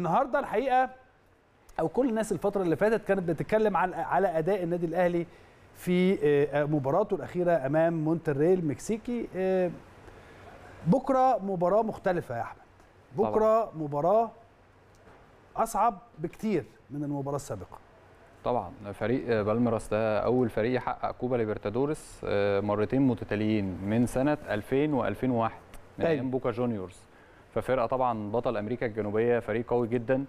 النهارده الحقيقه او كل الناس الفتره اللي فاتت كانت بتتكلم عن على اداء النادي الاهلي في آه، آه، مباراته الاخيره امام مونتريال المكسيكي آه، بكره مباراه مختلفه يا احمد بكره طبعا. مباراه اصعب بكتير من المباراه السابقه طبعا فريق بالميراس ده اول فريق يحقق كوبا ليبرتادورس مرتين متتاليين من سنه 2000 و2001 من أيوه. ايام بوكا جونيورز ففرقه طبعا بطل امريكا الجنوبيه فريق قوي جدا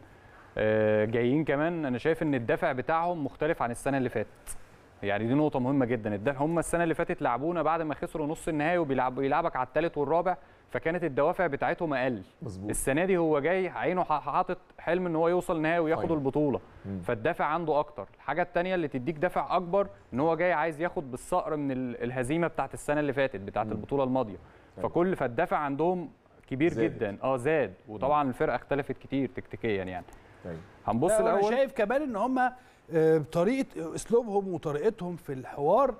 آه، جايين كمان انا شايف ان الدفع بتاعهم مختلف عن السنه اللي فاتت يعني دي نقطه مهمه جدا هم السنه اللي فاتت لعبونا بعد ما خسروا نص النهائي وبيلعبك على الثالث والرابع فكانت الدوافع بتاعتهم اقل مزبوط. السنه دي هو جاي عينه حاطط حلم ان هو يوصل نهائي وياخد أيوة. البطوله مم. فالدافع عنده اكتر الحاجه الثانيه اللي تديك دافع اكبر ان هو جاي عايز ياخد بالصقر من الهزيمه بتاعت السنه اللي فاتت بتاعت مم. البطوله الماضيه فكل فالدافع عندهم كبير زاد. جدا اه زاد وطبعا الفرقه اختلفت كتير تكتيكيا يعني طيب. هنبص الاول انا شايف كمان ان هم آه، طريقه آه، اسلوبهم وطريقتهم في الحوار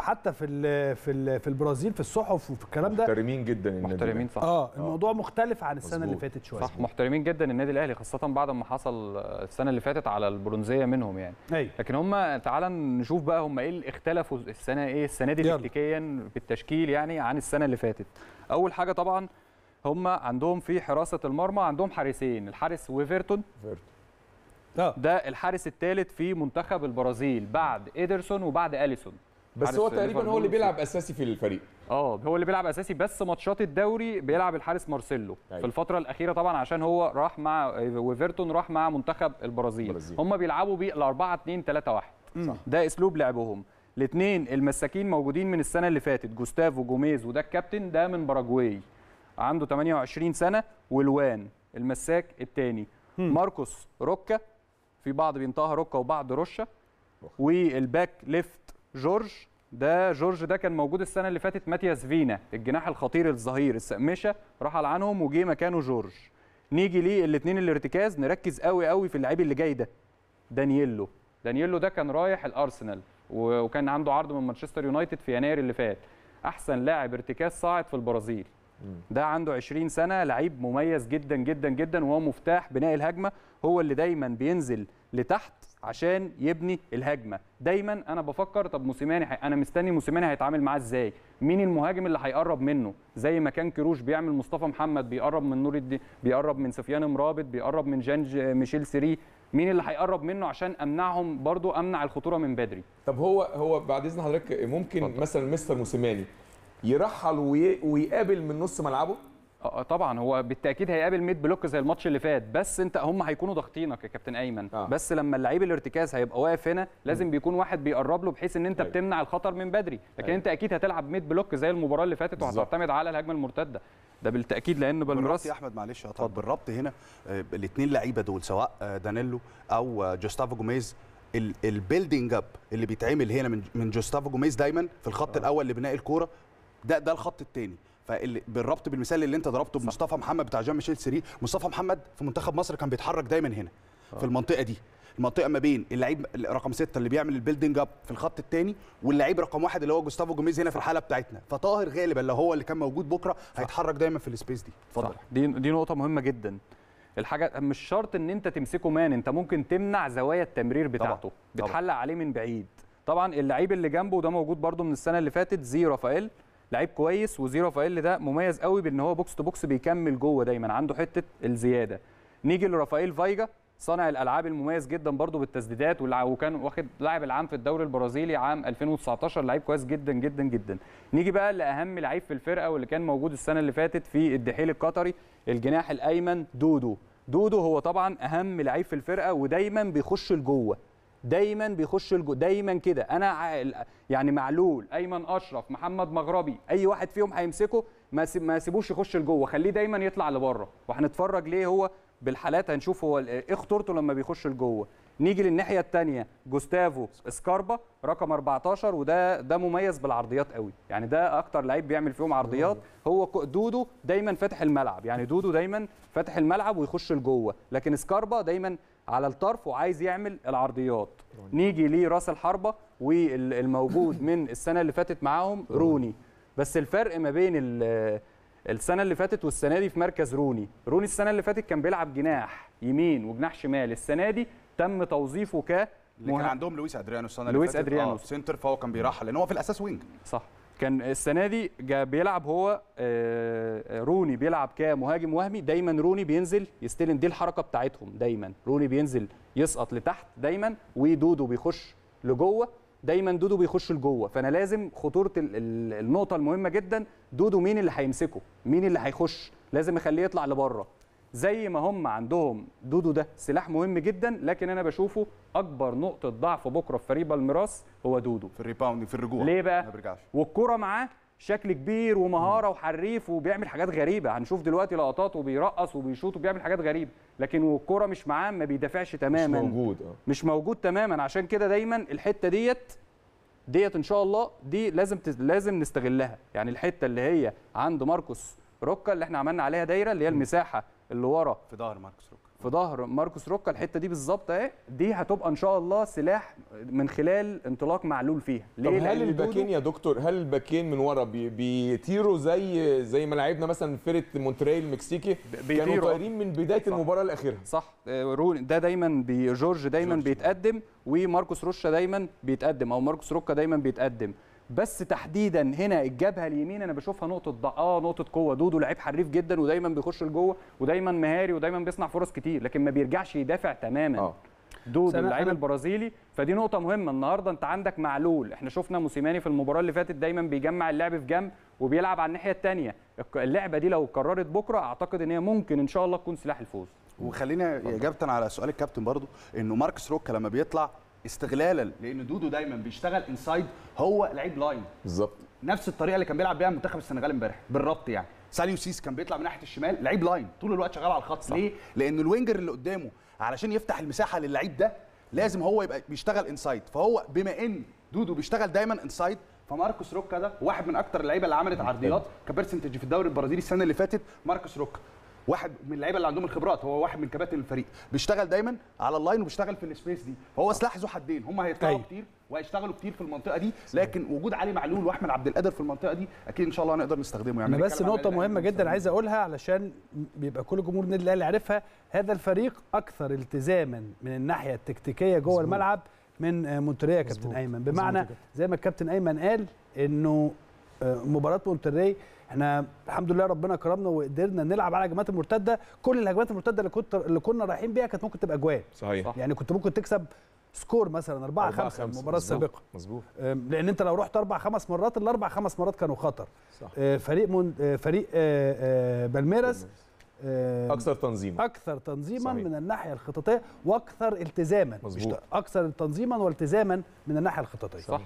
حتى في الـ في الـ في البرازيل في الصحف وفي الكلام ده محترمين جدا النادي محترمين صح اه, آه. الموضوع آه. مختلف عن السنه مزبوط. اللي فاتت شويه صح محترمين جدا النادي الاهلي خاصه بعد ما حصل السنه اللي فاتت على البرونزيه منهم يعني أي. لكن هم تعالى نشوف بقى هم ايه اللي اختلفوا السنه ايه السنه دي تكتيكيا بالتشكيل يعني عن السنه اللي فاتت اول حاجه طبعا هم عندهم في حراسه المرمى عندهم حارسين الحارس ويفرتون آه. ده الحارس الثالث في منتخب البرازيل بعد ايدرسون وبعد اليسون بس هو تقريبا هو اللي بيلعب اساسي في الفريق اه هو اللي بيلعب اساسي بس ماتشات الدوري بيلعب الحارس مارسيلو طيب. في الفتره الاخيره طبعا عشان هو راح مع ويفرتون راح مع منتخب البرازيل هم بيلعبوا بيه 4 2 3 1 ده اسلوب لعبهم الاثنين المساكين موجودين من السنه اللي فاتت جوستافو جوميز وده الكابتن ده من باراجواي عنده 28 سنه والوان المساك الثاني ماركوس روكا في بعض بينطقها روكا وبعض رشه والباك ليفت جورج ده جورج ده كان موجود السنه اللي فاتت ماتياس فينا الجناح الخطير الظهير السقمشه رحل عنهم وجي مكانه جورج نيجي ليه الاثنين الارتكاز نركز قوي قوي في اللعيب اللي جاي ده دانييلو دانييلو ده كان رايح الارسنال وكان عنده عرض من مانشستر يونايتد في يناير اللي فات احسن لاعب ارتكاز صاعد في البرازيل ده عنده 20 سنه لعيب مميز جدا جدا جدا وهو مفتاح بناء الهجمه هو اللي دايما بينزل لتحت عشان يبني الهجمه دايما انا بفكر طب موسيماني حي... انا مستني موسيماني هيتعامل معاه ازاي مين المهاجم اللي هيقرب منه زي ما كان كروش بيعمل مصطفى محمد بيقرب من نور الدين بيقرب من سفيان مرابط بيقرب من جانج ميشيل سيري مين اللي هيقرب منه عشان امنعهم برضو امنع الخطوره من بدري طب هو هو بعد اذن حضرتك ممكن فضل. مثلا مستر موسيماني يرحل ويقابل من نص ملعبه؟ اه, آه، طبعا هو بالتاكيد هيقابل ميد بلوك زي الماتش اللي فات بس انت هم هيكونوا ضاغطينك يا كابتن ايمن آه. بس لما اللعيب الارتكاز هيبقى واقف هنا لازم مم. بيكون واحد بيقرب له بحيث ان انت أيوه. بتمنع الخطر من بدري لكن أيوه. انت اكيد هتلعب ميد بلوك زي المباراه اللي فاتت وهتعتمد على الهجمه المرتده ده بالتاكيد لان بالمراس يا احمد معلش يا طارق بالربط هنا آه، الاثنين لعيبه دول سواء آه، دانيلو او جوستافو جوميز البيلدينج اب اللي بيتعمل هنا من من جوستافو جوميز دايما في الخط آه. الاول لبناء الكوره ده ده الخط الثاني فبالربط بالمثال اللي انت ضربته بمصطفى محمد بتاع جان ميشيل سيري مصطفى محمد في منتخب مصر كان بيتحرك دايما هنا في آه. المنطقه دي المنطقه ما بين اللعيب رقم ستة اللي بيعمل البيلدنج اب في الخط الثاني واللعيب رقم واحد اللي هو جوستافو جوميز هنا في الحاله بتاعتنا فطاهر غالبا لو هو اللي كان موجود بكره هيتحرك دايما في السبيس دي اتفضل دي دي نقطه مهمه جدا الحاجه مش شرط ان انت تمسكه مان انت ممكن تمنع زوايا التمرير بتاعته طبعا. بتحلق عليه من بعيد طبعا اللعيب اللي جنبه وده موجود برده من السنه اللي فاتت زي رافائيل لعيب كويس وزي رافائيل ده مميز قوي بان هو بوكس تو بوكس بيكمل جوه دايما عنده حته الزياده نيجي لرافائيل فايجا صانع الالعاب المميز جدا برضو بالتسديدات وكان واخد لاعب العام في الدوري البرازيلي عام 2019 لعيب كويس جدا جدا جدا نيجي بقى لاهم لعيب في الفرقه واللي كان موجود السنه اللي فاتت في الدحيل القطري الجناح الايمن دودو دودو هو طبعا اهم لعيب في الفرقه ودايما بيخش لجوه دايما بيخش الجو دايما كده انا يعني معلول ايمن اشرف محمد مغربي اي واحد فيهم هيمسكه ما ما سيبوش يخش لجوه خليه دايما يطلع لبره وهنتفرج ليه هو بالحالات هنشوف هو ايه خطورته لما بيخش لجوه نيجي للناحيه الثانيه جوستافو سكاربا رقم 14 وده ده مميز بالعرضيات قوي يعني ده اكتر لعيب بيعمل فيهم عرضيات هو دودو دايما فاتح الملعب يعني دودو دايما فاتح الملعب ويخش لجوه لكن سكاربا دايما على الطرف وعايز يعمل العرضيات نيجي لراس الحربه والموجود من السنه اللي فاتت معاهم روني بس الفرق ما بين السنه اللي فاتت والسنه دي في مركز روني روني السنه اللي فاتت كان بيلعب جناح يمين وجناح شمال السنه دي تم توظيفه ك اللي كان عندهم لويس ادريانو السنه اللي فاتت لويس آه، ادريانو سنتر فهو كان بيرحل لان هو في الاساس وينج صح كان السنه دي بيلعب هو آه، آه، روني بيلعب كمهاجم وهمي دايما روني بينزل يستلم دي الحركه بتاعتهم دايما روني بينزل يسقط لتحت دايما ودودو بيخش لجوه دايما دودو بيخش لجوه فانا لازم خطوره النقطه المهمه جدا دودو مين اللي هيمسكه مين اللي هيخش لازم اخليه يطلع لبره زي ما هم عندهم دودو ده سلاح مهم جدا لكن انا بشوفه اكبر نقطه ضعف بكره في فريق بالميراس هو دودو في الريباوند في الرجوع ليه بقى والكره معاه شكل كبير ومهاره وحريف وبيعمل حاجات غريبه هنشوف دلوقتي لقطات وبيرقص وبيشوط وبيعمل حاجات غريبه لكن والكره مش معاه ما بيدافعش تماما مش موجود أه. مش موجود تماما عشان كده دايما الحته ديت ديت ان شاء الله دي لازم تز... لازم نستغلها يعني الحته اللي هي عند ماركوس روكا اللي احنا عملنا عليها دايره اللي هي المساحه اللي ورا في ظهر ماركوس روكا في ظهر ماركوس روكا الحته دي بالظبط اهي دي هتبقى ان شاء الله سلاح من خلال انطلاق معلول فيها ليه طب هل الباكين يا دكتور هل الباكين من ورا بي بيطيروا زي زي ما لعبنا مثلا فرقه مونتريال المكسيكي كانوا طايرين من بدايه صح. المباراه لاخرها صح آه، ده دايما بي جورج دايما جورج. بيتقدم وماركوس روشا دايما بيتقدم او ماركوس روكا دايما بيتقدم بس تحديدا هنا الجبهه اليمين انا بشوفها نقطه ضعف اه نقطه قوه دودو لعيب حريف جدا ودايما بيخش لجوه ودايما مهاري ودايما بيصنع فرص كتير لكن ما بيرجعش يدافع تماما أوه. دودو اللعيب البرازيلي فدي نقطه مهمه النهارده انت عندك معلول احنا شفنا موسيماني في المباراه اللي فاتت دايما بيجمع اللعب في جنب وبيلعب على الناحيه الثانيه اللعبه دي لو اتكررت بكره اعتقد ان هي ممكن ان شاء الله تكون سلاح الفوز وخلينا اجابه على سؤال الكابتن برضو انه ماركس روكا لما بيطلع استغلالا لان دودو دايما بيشتغل انسايد هو لعيب لاين بالظبط نفس الطريقه اللي كان بيلعب بيها منتخب السنغال امبارح بالربط يعني ساليو سيس كان بيطلع من ناحيه الشمال لعيب لاين طول الوقت شغال على الخط صح. ليه لان الوينجر اللي قدامه علشان يفتح المساحه للعيب ده لازم هو يبقى بيشتغل انسايد فهو بما ان دودو بيشتغل دايما انسايد فماركوس روكا ده واحد من اكتر اللعيبه اللي عملت عرضيات كبرسنتج في الدوري البرازيلي السنه اللي فاتت ماركوس روكا واحد من اللعيبه اللي عندهم الخبرات هو واحد من كباتن الفريق بيشتغل دايما على اللاين وبيشتغل في السبيس دي فهو سلاح ذو حدين هم هيطلعوا طيب. كتير وهيشتغلوا كتير في المنطقه دي لكن وجود علي معلول واحمد عبد القادر في المنطقه دي اكيد ان شاء الله هنقدر نستخدمه يعني بس نقطه مهمه جدا عايز اقولها علشان بيبقى كل جمهور النادي الاهلي عارفها هذا الفريق اكثر التزاما من الناحيه التكتيكيه جوه الملعب من مونتريا كابتن ايمن بمعنى زي ما الكابتن ايمن قال انه مباراه مونتري احنا الحمد لله ربنا كرمنا وقدرنا نلعب على الهجمات المرتده كل الهجمات المرتده اللي كنت اللي كنا رايحين بيها كانت ممكن تبقى اجوان صحيح يعني كنت ممكن تكسب سكور مثلا 4 5 المباراه السابقه مظبوط لان انت لو رحت اربع خمس مرات الاربع خمس مرات كانوا خطر صح. أه، فريق من أه، فريق أه، بالميراس اكثر تنظيما اكثر تنظيما صحيح. من الناحيه الخططيه واكثر التزاما مظبوط اكثر تنظيما والتزاما من الناحيه الخططيه صح